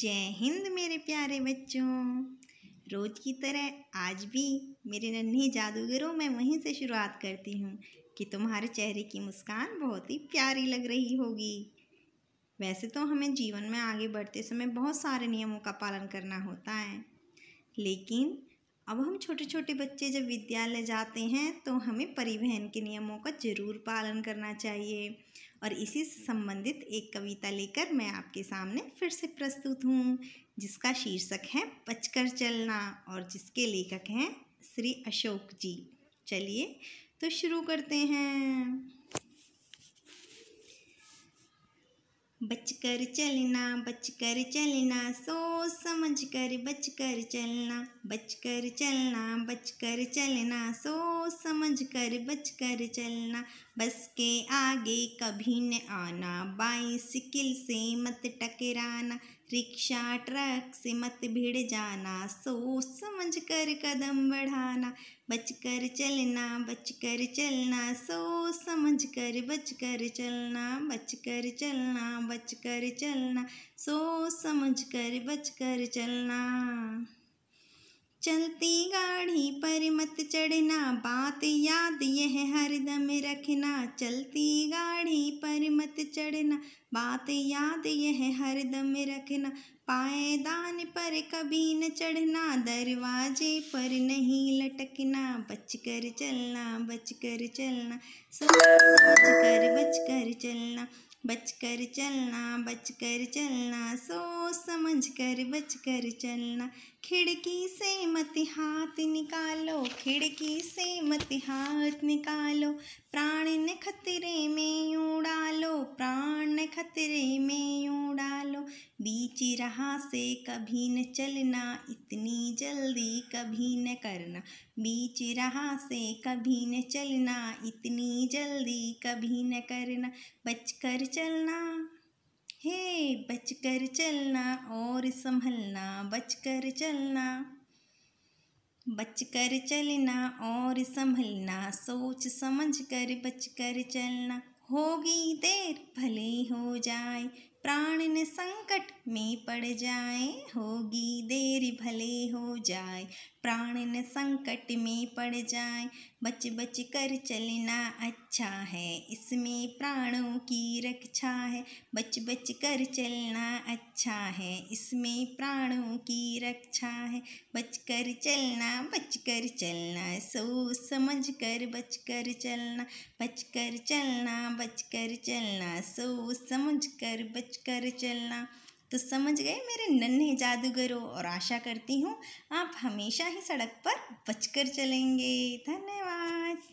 जय हिंद मेरे प्यारे बच्चों रोज की तरह आज भी मेरे नन्हे जादूगरों मैं वहीं से शुरुआत करती हूँ कि तुम्हारे चेहरे की मुस्कान बहुत ही प्यारी लग रही होगी वैसे तो हमें जीवन में आगे बढ़ते समय बहुत सारे नियमों का पालन करना होता है लेकिन अब हम छोटे छोटे बच्चे जब विद्यालय जाते हैं तो हमें परिवहन के नियमों का ज़रूर पालन करना चाहिए और इसी से संबंधित एक कविता लेकर मैं आपके सामने फिर से प्रस्तुत हूँ जिसका शीर्षक है बचकर चलना और जिसके लेखक हैं श्री अशोक जी चलिए तो शुरू करते हैं बच कर चलना बच कर चलना सोच समझ कर बच कर चलना बच कर चलना बच कर चलना सोच समझ कर बच कर चलना बस के आगे कभी न आना बाइसिकल से मत टकराना रिक्शा ट्रक से मत भिड़ जाना सोच समझ कर कदम बढ़ाना बच कर चलना बच कर चलना सोच समझ कर बच कर चलना बच कर चलना बच कर चलना सोच समझ कर बच कर चलना चलती गाड़ी पर मत चढ़ना बात याद यह हरदम रखना चलती गाड़ी पर मत चढ़ना बात याद यह हरदम रखना पायदान पर कभी न चढ़ना दरवाजे पर नहीं लटकना बच कर चलना बच कर चलना सोच कर बच कर चलना बच कर चलना बच कर चलना सोच समझ कर बच कर चलना खिड़की से मत हाथ निकालो खिड़की से मत हाथ निकालो प्राण न खतरे में उड़ा लो प्राण न खतरे में उड़ा लो बीच राह से कभी न चलना इतनी जल्दी कभी न करना बीच राह से कभी न चलना इतनी जल्दी कभी न करना बच कर चलना हे कर चलना और संभलना बच कर चलना बच कर चलना और संभलना सोच समझ कर बच कर चलना होगी देर भले हो जाए प्राण न संकट में पड़ जाए होगी देर भले हो जाए प्राण न संकट में पड़ जाए बच बच कर चलना अच्छा है इसमें प्राणों की रक्षा है बच बच कर चलना अच्छा है इसमें प्राणों की रक्षा है बच कर चलना बच कर चलना सोच समझ कर बच कर चलना बच कर चलना बच कर चलना सोच समझ कर बच सोच कर चलना तो समझ गए मेरे नन्हे जादूगरों और आशा करती हूँ आप हमेशा ही सड़क पर बचकर चलेंगे धन्यवाद